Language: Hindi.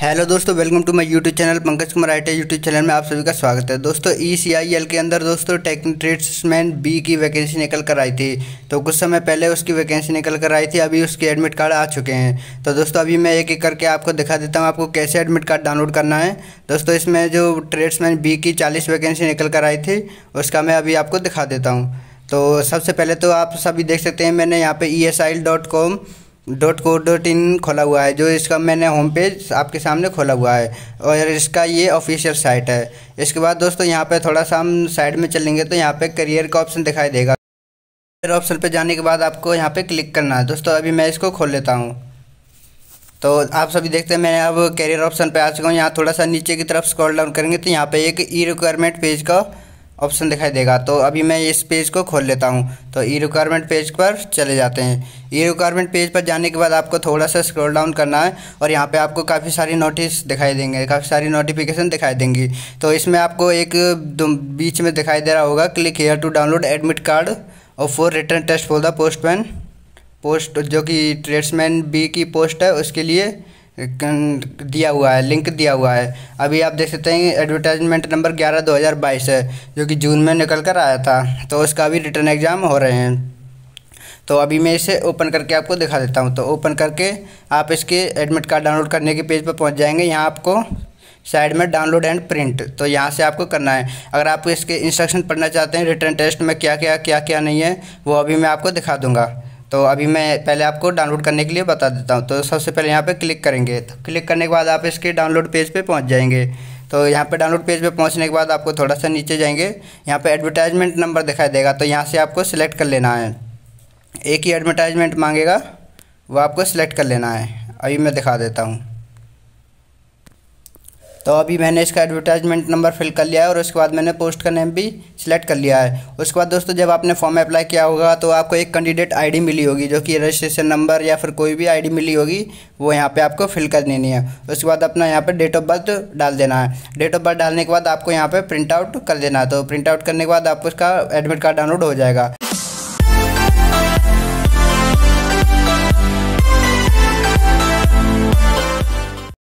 हेलो दोस्तों welcome to my YouTube channel Pankaj Kumar आई यूट्यूब चैनल में आप सभी का स्वागत है दोस्तों ई सी आई एल के अंदर दोस्तों ट्रेड्समैन बी की वैकेंसी निकल कर आई थी तो कुछ समय पहले उसकी वैकेंसी निकल कर आई थी अभी उसके एडमिट कार्ड आ चुके हैं तो दोस्तों अभी मैं एक एक करके आपको दिखा देता हूँ आपको कैसे एडमिट कार्ड डाउनलोड करना है दोस्तों इसमें जो ट्रेड्समैन बी की चालीस वैकेंसी निकल कर आई थी उसका मैं अभी आपको दिखा देता हूँ तो सबसे पहले तो आप सभी देख सकते हैं मैंने यहाँ पर E S I L dot com dot co dot in खोला हुआ है जो इसका मैंने होम पेज आपके सामने खोला हुआ है और इसका ये ऑफिशियल साइट है इसके बाद दोस्तों यहाँ पे थोड़ा सा हम साइड में चलेंगे तो यहाँ पे करियर का ऑप्शन दिखाई देगा करियर ऑप्शन पे जाने के बाद आपको यहाँ पे क्लिक करना है दोस्तों अभी मैं इसको खोल लेता हूँ तो आप सभी देखते हैं मैं अब करियर ऑप्शन पर आ चुका हूँ यहाँ थोड़ा सा नीचे की तरफ स्क्रॉल डाउन करेंगे तो यहाँ पर एक ई रिक्वायरमेंट पेज का ऑप्शन दिखाई देगा तो अभी मैं इस पेज को खोल लेता हूँ तो ई रिक्वायरमेंट पेज पर चले जाते हैं ई रिक्वायरमेंट पेज पर जाने के बाद आपको थोड़ा सा स्क्रॉल डाउन करना है और यहाँ पे आपको काफ़ी सारी नोटिस दिखाई देंगे काफ़ी सारी नोटिफिकेशन दिखाई देंगी तो इसमें आपको एक बीच में दिखाई दे रहा होगा click here to download admit card और for written test for the postman post जो कि ट्रेड्समैन बी की पोस्ट है उसके लिए दिया हुआ है लिंक दिया हुआ है अभी आप देख सकते हैं एडवर्टाइजमेंट नंबर ग्यारह दो हज़ार बाईस है जो कि जून में निकल कर आया था तो उसका भी रिटर्न एग्ज़ाम हो रहे हैं तो अभी मैं इसे ओपन करके आपको दिखा देता हूँ तो ओपन करके आप इसके एडमिट कार्ड डाउनलोड करने के पेज पर पहुँच जाएंगे यहाँ आपको साइड में डाउनलोड एंड प्रिंट तो यहाँ से आपको करना है अगर आप इसके इंस्ट्रक्शन पढ़ना चाहते हैं रिटर्न टेस्ट में क्या क्या क्या क्या नहीं है वो अभी मैं आपको दिखा दूँगा तो अभी मैं पहले आपको डाउनलोड करने के लिए बता देता हूँ तो सबसे पहले यहाँ पे क्लिक करेंगे तो क्लिक करने के बाद आप इसके डाउनलोड पेज पे पहुँच जाएंगे तो यहाँ पे डाउनलोड पेज पे पहुँचने के बाद आपको थोड़ा सा नीचे जाएंगे यहाँ पे एडवर्टाइजमेंट नंबर दिखाई देगा तो यहाँ से आपको सिलेक्ट कर लेना है एक ही एडवर्टाइजमेंट मांगेगा वो आपको सिलेक्ट कर लेना है अभी मैं दिखा देता हूँ तो अभी मैंने इसका एडवर्टाइजमेंट नंबर फिल कर लिया है और उसके बाद मैंने पोस्ट का नेम भी सिलेक्ट कर लिया है उसके बाद दोस्तों जब आपने फॉर्म अप्लाई किया होगा तो आपको एक कैंडिडेट आईडी मिली होगी जो कि रजिस्ट्रेशन नंबर या फिर कोई भी आईडी मिली होगी वो यहाँ पे आपको फिल कर देनी है उसके बाद अपना यहाँ पर डेट ऑफ बर्थ डाल देना है डेट ऑफ बर्थ डालने के बाद आपको यहाँ पर प्रिंट आउट कर देना है तो प्रिंट आउट करने के बाद आपको उसका एडमिट कार्ड डाउनलोड हो जाएगा